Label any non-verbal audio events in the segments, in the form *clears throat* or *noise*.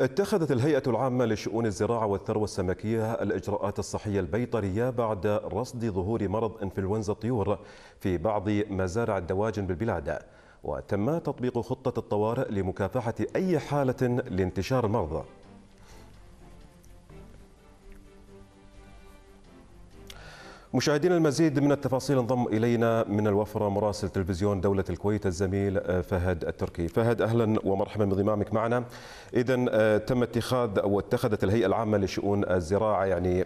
اتخذت الهيئة العامة لشؤون الزراعة والثروة السمكية الإجراءات الصحية البيطرية بعد رصد ظهور مرض إنفلونزا الطيور في بعض مزارع الدواجن بالبلاد وتم تطبيق خطة الطوارئ لمكافحة أي حالة لانتشار المرض مشاهدينا المزيد من التفاصيل انضم الينا من الوفره مراسل تلفزيون دوله الكويت الزميل آه، فهد التركي. فهد اهلا ومرحبا بضمامك معنا. اذا آه، تم اتخاذ او اتخذت الهيئه العامه لشؤون الزراعه يعني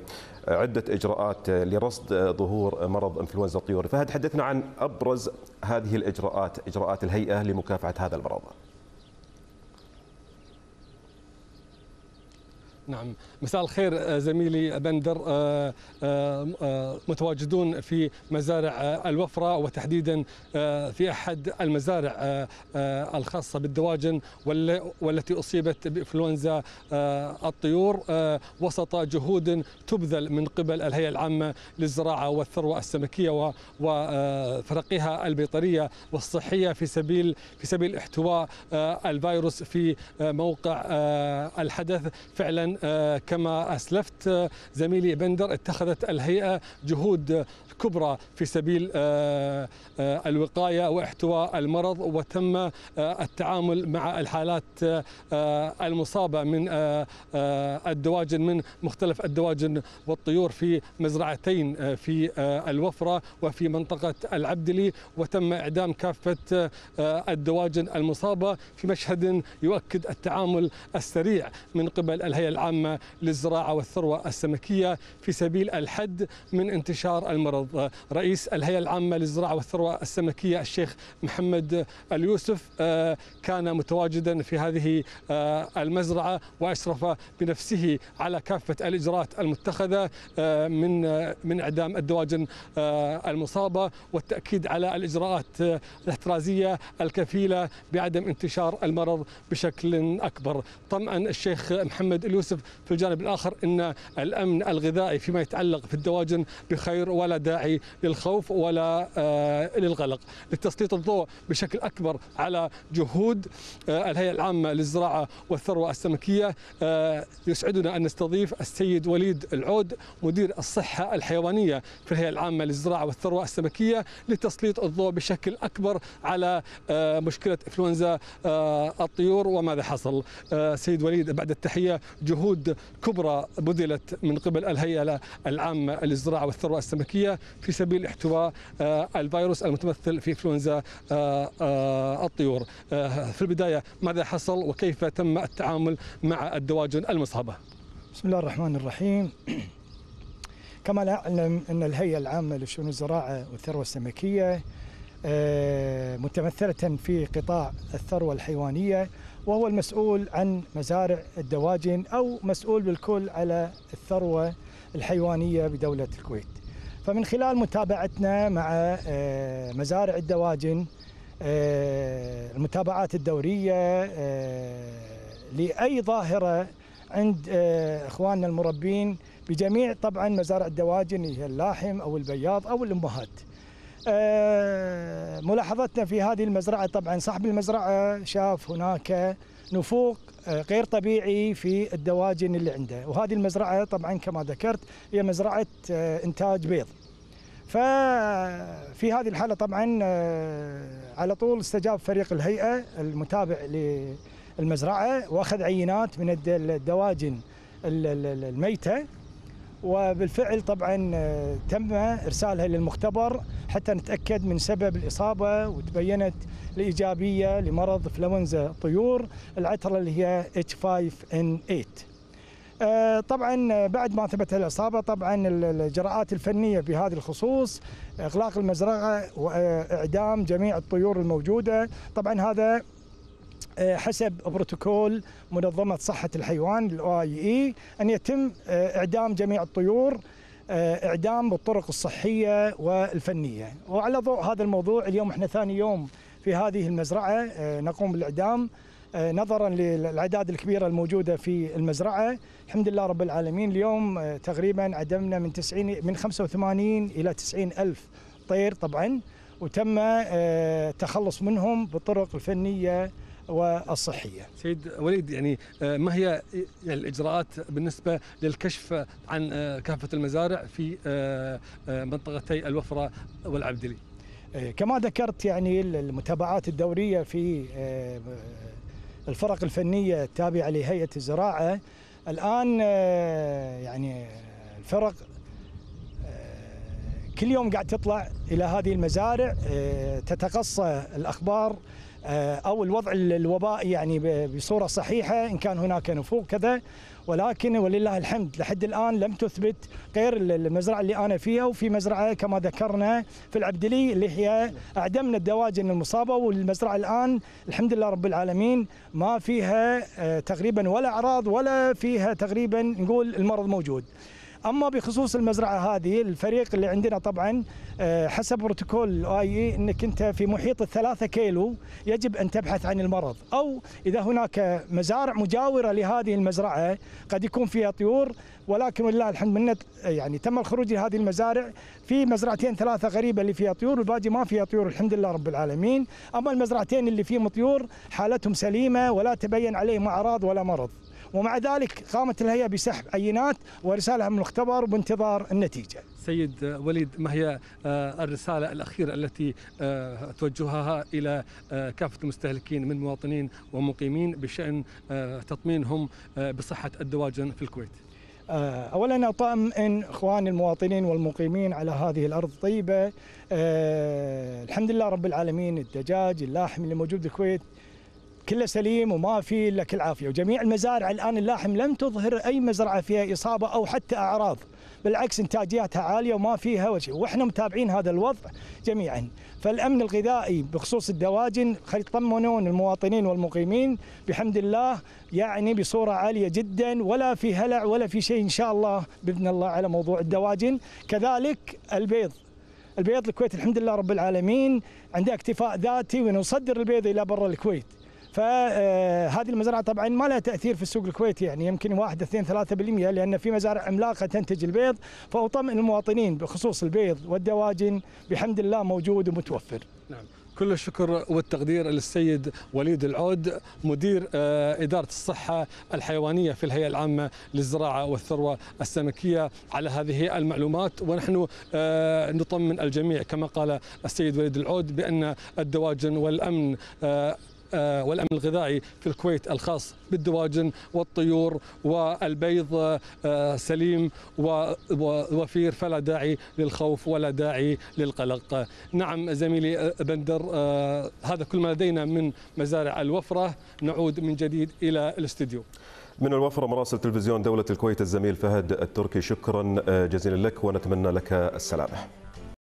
آه، عده اجراءات لرصد ظهور مرض انفلونزا الطيور. فهد حدثنا عن ابرز هذه الاجراءات، اجراءات الهيئه لمكافحه هذا المرض. نعم مساء الخير آه، زميلي بندر آه، آه، متواجدون في مزارع الوفرة وتحديدا في أحد المزارع الخاصة بالدواجن والتي أصيبت بإنفلونزا الطيور وسط جهود تبذل من قبل الهيئة العامة للزراعة والثروة السمكية وفرقها البيطرية والصحية في سبيل في سبيل احتواء الفيروس في موقع الحدث فعلا آه، كما أسلفت آه، زميلي بندر اتخذت الهيئة جهود كبرى في سبيل آه، الوقاية واحتواء المرض وتم التعامل مع الحالات المصابة من الدواجن من مختلف الدواجن والطيور في مزرعتين في الوفرة وفي منطقة العبدلي وتم إعدام كافة الدواجن المصابة في مشهد يؤكد التعامل السريع من قبل الهيئة العامة العامة للزراعة والثروة السمكية في سبيل الحد من انتشار المرض رئيس الهيئة العامة للزراعة والثروة السمكية الشيخ محمد اليوسف آه، كان متواجدا في هذه آه، المزرعة وأشرف بنفسه على كافة الإجراءات المتخذة آه، من من إعدام الدواجن المصابة والتأكيد على الإجراءات الاحترازية الكفيلة بعدم انتشار المرض بشكل أكبر طمأن الشيخ محمد اليوسف يجب في الجانب الآخر أن الأمن الغذائي فيما يتعلق في الدواجن بخير ولا داعي للخوف ولا آه، للقلق لتسليط الضوء بشكل أكبر على جهود آه، الهيئة العامة للزراعة والثروة السمكية آه، يسعدنا أن نستضيف السيد وليد العود مدير الصحة الحيوانية في الهيئة العامة للزراعة والثروة السمكية لتسليط الضوء بشكل أكبر على مشكلة إنفلونزا الطيور وماذا حصل سيد وليد بعد التحية جهود جهود كبرى بذلت من قبل الهيئه العامه للزراعه والثروه السمكيه في سبيل احتواء آه، الفيروس المتمثل في انفلونزا آه، آه، الطيور. في البدايه ماذا حصل وكيف تم التعامل مع الدواجن المصابه؟ بسم الله الرحمن الرحيم. *clears throat* كما نعلم ان الهيئه العامه لشؤون الزراعه والثروه السمكيه متمثله في قطاع الثروه الحيوانيه وهو المسؤول عن مزارع الدواجن أو مسؤول بالكل على الثروة الحيوانية بدولة الكويت فمن خلال متابعتنا مع آه، مزارع الدواجن آه، المتابعات الدورية آه، لأي ظاهرة عند إخواننا المربين بجميع طبعا مزارع الدواجن هي اللاحم أو البياض أو الأمهات آه، ملاحظتنا في هذه المزرعة طبعا صاحب المزرعة شاف هناك نفوق آه، غير طبيعي في الدواجن اللي عنده وهذه المزرعة طبعا كما ذكرت هي مزرعة آه، إنتاج بيض ففي هذه الحالة طبعا على طول استجاب فريق الهيئة المتابع للمزرعة وأخذ عينات من الدواجن الميتة وبالفعل طبعا تم ارسالها للمختبر حتى نتأكد من سبب الإصابة وتبينت الإيجابية لمرض إنفلونزا الطيور العترة اللي هي H5N8 آه، طبعا بعد ما ثبت الاصابه طبعا الاجراءات الفنيه في هذا الخصوص اغلاق المزرعه واعدام جميع الطيور الموجوده طبعا هذا آه، حسب بروتوكول منظمه صحه الحيوان الاو اي e، ان يتم آه، اعدام جميع الطيور آه، اعدام بالطرق الصحيه والفنيه وعلى ضوء هذا الموضوع اليوم احنا ثاني يوم في هذه المزرعه آه، نقوم بالاعدام آه، نظرا للاعداد الكبيره الموجوده في المزرعه الحمد لله رب العالمين اليوم تقريبا عدمنا من 90 من 85 الى 90 الف طير طبعا وتم التخلص منهم بالطرق الفنيه والصحية سيد وليد يعني آه، ما هي يعني، الإجراءات بالنسبة للكشف عن آه، كافة المزارع في آه، منطقتي الوفرة والعبدلي كما ذكرت يعني المتابعات الدورية في الفرق الفنية التابعة لهيئة الزراعة الآن يعني الفرق كل يوم قاعد تطلع الى هذه المزارع آه، تتقصى الاخبار آه، او الوضع الوبائي يعني بصوره صحيحه ان كان هناك نفوق كذا ولكن ولله الحمد لحد الان لم تثبت غير المزرعه اللي انا فيها وفي مزرعه كما ذكرنا في العبدلي اللي هي اعدمنا الدواجن المصابه والمزرعه الان الحمد لله رب العالمين ما فيها آه، تقريبا ولا اعراض ولا فيها تقريبا نقول المرض موجود. اما بخصوص المزرعه هذه الفريق اللي عندنا طبعا آه، حسب بروتوكول اي انك انت في محيط الثلاثة كيلو يجب ان تبحث عن المرض او اذا هناك مزارع مجاوره لهذه المزرعه قد يكون فيها طيور ولكن ولله الحمد من يعني تم الخروج لهذه المزارع في مزرعتين ثلاثه غريبه اللي فيها طيور والباقي ما فيها طيور الحمد لله رب العالمين اما المزرعتين اللي فيهم طيور حالتهم سليمه ولا تبين عليهم اعراض ولا مرض ومع ذلك قامت الهيئة بسحب عينات وإرسالها من المختبر بانتظار النتيجة سيد وليد ما هي آه، الرسالة الأخيرة التي آه، توجهها إلى آه، كافة المستهلكين من مواطنين ومقيمين بشأن تطمينهم بصحة الدواجن في الكويت اولا اطمئن اخواني المواطنين والمقيمين على هذه الارض الطيبه أه الحمد لله رب العالمين الدجاج اللحم اللي موجود بالكويت كله سليم وما في الا كل عافيه وجميع المزارع الان اللاحم لم تظهر اي مزرعه فيها اصابه او حتى اعراض بالعكس انتاجياتها عاليه وما فيها وشيء واحنا متابعين هذا الوضع جميعا فالامن الغذائي بخصوص الدواجن يطمنون المواطنين والمقيمين بحمد الله يعني بصوره عاليه جدا ولا في هلع ولا في شيء ان شاء الله باذن الله على موضوع الدواجن كذلك البيض البيض الكويت الحمد لله رب العالمين عنده اكتفاء ذاتي ونصدر البيض الى برا الكويت فهذه المزارع طبعا ما لها تاثير في السوق الكويتي يعني يمكن 1 2 3% لان في مزارع عملاقه تنتج البيض فاطمئن المواطنين بخصوص البيض والدواجن بحمد الله موجود ومتوفر. نعم. كل الشكر والتقدير للسيد وليد العود مدير آه، إدارة الصحة الحيوانية في الهيئة العامة للزراعة والثروة السمكية على هذه المعلومات ونحن آه، نطمن الجميع كما قال السيد وليد العود بأن الدواجن والأمن آه، آه، والأمن الغذائي في الكويت الخاص بالدواجن والطيور والبيض آه، سليم ووفير فلا داعي للخوف ولا داعي للقلق نعم زميلي آه، بندر هذا كل ما لدينا من مزارع الوفرة نعود من جديد إلى الاستديو من الوفرة مراسل تلفزيون دولة الكويت الزميل فهد التركي شكرا جزيلا لك ونتمنى لك السلامة